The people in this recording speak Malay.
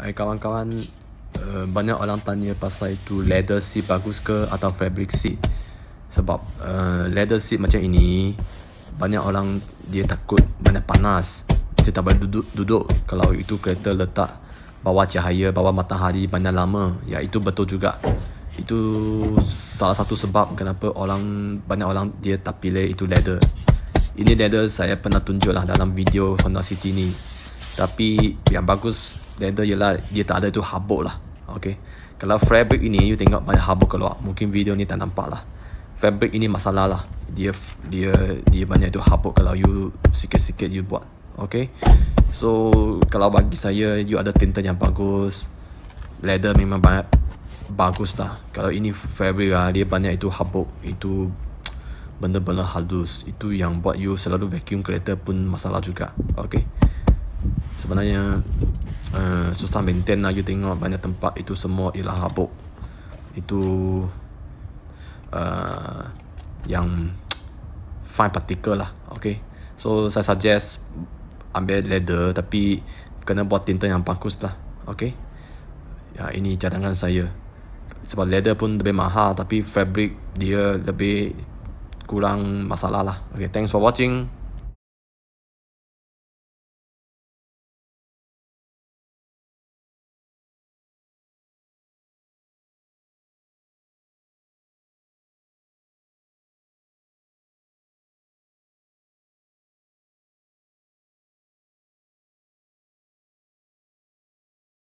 Hai eh, kawan-kawan, uh, banyak orang tanya pasal itu leather seat bagus ke atau fabric seat. Sebab uh, eh, leather seat macam ini, banyak orang dia takut banyak panas. Dia tak boleh duduk, duduk kalau itu kereta letak bawah cahaya, bawah matahari banyak lama. Ya, itu betul juga. Itu salah satu sebab kenapa orang banyak orang dia tak pilih itu leather. Ini leather saya pernah tunjuklah dalam video Honda City ni. Tapi yang bagus Leather ialah dia tak ada tu habuk lah. Okay. Kalau fabric ini, you tengok banyak habuk keluar. Mungkin video ni tak nampak lah. Fabric ini masalah lah. Dia dia dia banyak tu habuk kalau you sikit-sikit you buat. Okay. So, kalau bagi saya, you ada tinta yang bagus. Leather memang banyak bagus lah. Kalau ini fabric lah, dia banyak itu habuk. Itu benda-benda halus. Itu yang buat you selalu vacuum kereta pun masalah juga. Okay. Sebenarnya susah maintain lah you tengok banyak tempat itu semua ialah habuk itu uh, yang fine particle lah okay so saya suggest ambil leather tapi kena buat tinta yang bagus lah okay ya ini cadangan saya sebab leather pun lebih mahal tapi fabric dia lebih kurang masalah lah okay thanks for watching